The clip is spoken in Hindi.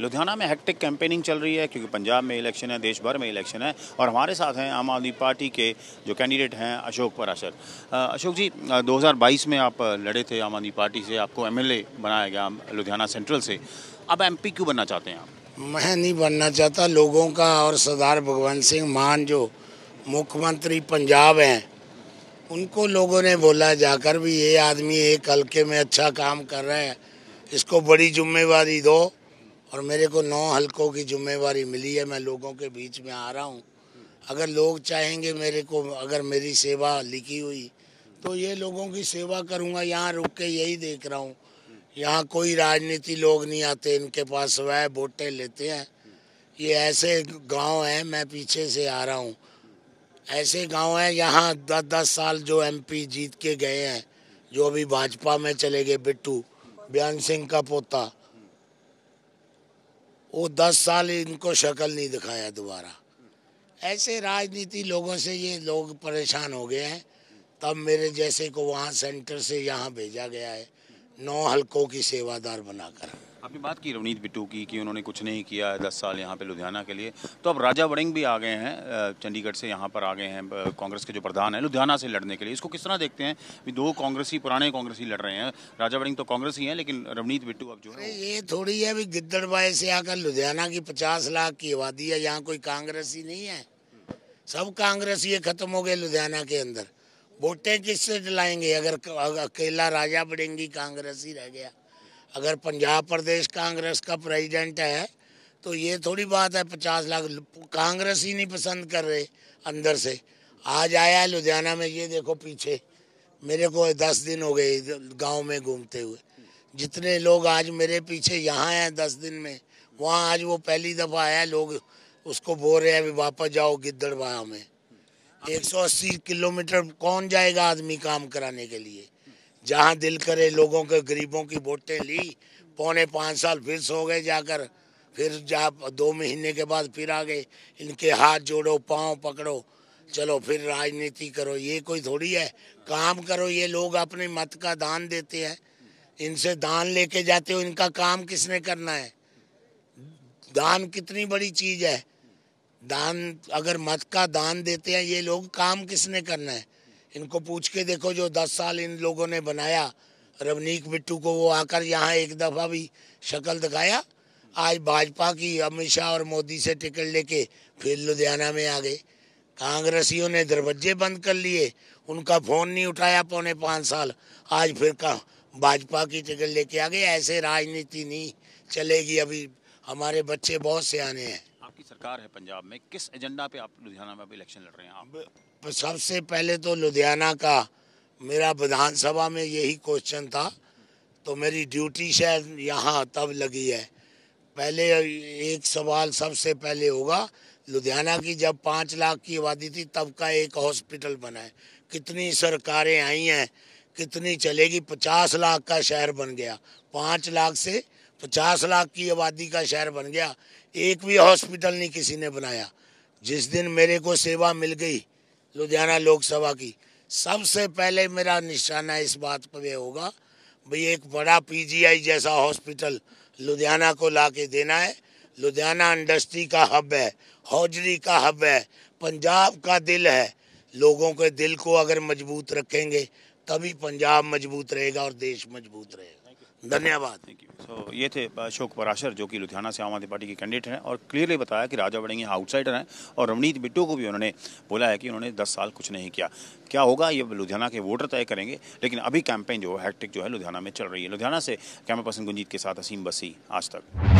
लुधियाना में हेक्टिक कैंपेनिंग चल रही है क्योंकि पंजाब में इलेक्शन है देश भर में इलेक्शन है और हमारे साथ हैं आम आदमी पार्टी के जो कैंडिडेट हैं अशोक पराशर अशोक जी 2022 में आप लड़े थे आम आदमी पार्टी से आपको एमएलए बनाया गया लुधियाना सेंट्रल से अब एम क्यों बनना चाहते हैं आप मैं नहीं बनना चाहता लोगों का और सरदार भगवंत सिंह मान जो मुख्यमंत्री पंजाब हैं उनको लोगों ने बोला जाकर भी ये आदमी एक हल्के में अच्छा काम कर रहा है इसको बड़ी जिम्मेवारी दो और मेरे को नौ हलकों की जिम्मेवारी मिली है मैं लोगों के बीच में आ रहा हूँ अगर लोग चाहेंगे मेरे को अगर मेरी सेवा लिखी हुई तो ये लोगों की सेवा करूँगा यहाँ रुक के यही देख रहा हूँ यहाँ कोई राजनीति लोग नहीं आते इनके पास वह वोटें लेते हैं ये ऐसे गांव हैं मैं पीछे से आ रहा हूँ ऐसे गांव हैं यहाँ दस दस साल जो एमपी जीत के गए हैं जो अभी भाजपा में चले गए बिट्टू बयान सिंह का पोता वो दस साल इनको शक्ल नहीं दिखाया दोबारा ऐसे राजनीति लोगों से ये लोग परेशान हो गए हैं तब मेरे जैसे को वहाँ सेंटर से यहाँ भेजा गया है नौ हलकों की सेवादार बनाकर आपने बात की रवनीत बिट्टू की कि उन्होंने कुछ नहीं किया दस साल यहाँ पे लुधियाना के लिए तो अब राजा वड़िंग भी आ गए हैं चंडीगढ़ से यहाँ पर आ गए हैं कांग्रेस के जो प्रधान हैं लुधियाना से लड़ने के लिए इसको किस तरह देखते हैं दो कांग्रेसी पुराने कांग्रेसी लड़ रहे हैं राजा वड़िंग तो कांग्रेस ही है लेकिन रवनीत बिट्टू अब जो है ये थोड़ी है अभी गिद्दड़बाई से आकर लुधियाना की पचास लाख की आबादी है यहाँ कोई कांग्रेस ही नहीं है सब कांग्रेस ये खत्म हो गए लुधियाना के अंदर वोटें किससे डलाएंगे अगर अकेला राजा बड़ेंगी कांग्रेस ही रह गया अगर पंजाब प्रदेश कांग्रेस का प्रेसिडेंट है तो ये थोड़ी बात है पचास लाख कांग्रेस ही नहीं पसंद कर रहे अंदर से आज आया है लुधियाना में ये देखो पीछे मेरे को दस दिन हो गए गांव में घूमते हुए जितने लोग आज मेरे पीछे यहाँ हैं दस दिन में वहाँ आज वो पहली दफ़ा आया लोग उसको बोल रहे हैं अभी वापस जाओ गिद्दड़वा में 180 किलोमीटर कौन जाएगा आदमी काम कराने के लिए जहाँ दिल करे लोगों के गरीबों की वोटें ली पौने पाँच साल फिर सो गए जाकर फिर जा दो महीने के बाद फिर आ गए इनके हाथ जोड़ो पाँव पकड़ो चलो फिर राजनीति करो ये कोई थोड़ी है काम करो ये लोग अपने मत का दान देते हैं इनसे दान लेके जाते हो इनका काम किसने करना है दान कितनी बड़ी चीज़ है दान अगर मत का दान देते हैं ये लोग काम किसने करना है इनको पूछ के देखो जो दस साल इन लोगों ने बनाया रवनीक बिट्टू को वो आकर यहाँ एक दफ़ा भी शक्ल दिखाया आज भाजपा की अमित शाह और मोदी से टिकट लेके फिर लुधियाना में आ गए कांग्रेसियों ने दरवाजे बंद कर लिए उनका फ़ोन नहीं उठाया पौने पाँच साल आज फिर कहा भाजपा की टिकट लेके आ गए ऐसे राजनीति नहीं चलेगी अभी हमारे बच्चे बहुत से आने हैं की सरकार है पंजाब में किस एजेंडा पे आप लुधियाना में इलेक्शन लड़ रहे हैं आप सबसे पहले तो लुधियाना का मेरा विधानसभा में यही क्वेश्चन था तो मेरी ड्यूटी शायद यहाँ तब लगी है पहले एक सवाल सबसे पहले होगा लुधियाना की जब पाँच लाख की आबादी थी तब का एक हॉस्पिटल बना है कितनी सरकारें आई हैं कितनी चलेगी पचास लाख का शहर बन गया पाँच लाख से पचास लाख की आबादी का शहर बन गया एक भी हॉस्पिटल नहीं किसी ने बनाया जिस दिन मेरे को सेवा मिल गई लुधियाना लोकसभा की सबसे पहले मेरा निशाना इस बात पर होगा भाई एक बड़ा पीजीआई जैसा हॉस्पिटल लुधियाना को ला के देना है लुधियाना इंडस्ट्री का हब है हौजरी का हब है पंजाब का दिल है लोगों के दिल को अगर मजबूत रखेंगे तभी पंजाब मजबूत रहेगा और देश मजबूत रहेगा धन्यवाद थैंक यू सो ये थे अशोक पराशर जो कि लुधियाना से आम आदमी पार्टी के कैंडिडेट हैं और क्लियरली बताया कि राजा बड़ेंगे आउटसाइडर हाँ, हैं और रवनीत बिट्टू को भी उन्होंने बोला है कि उन्होंने दस साल कुछ नहीं किया क्या होगा ये लुधियाना के वोटर तय करेंगे लेकिन अभी कैंपेन जो है हैट्रिक जो है लुधियाना में चल रही है लुधियाना से कैमरा पर्सन गुंजीत के साथ असीम बसी आज तक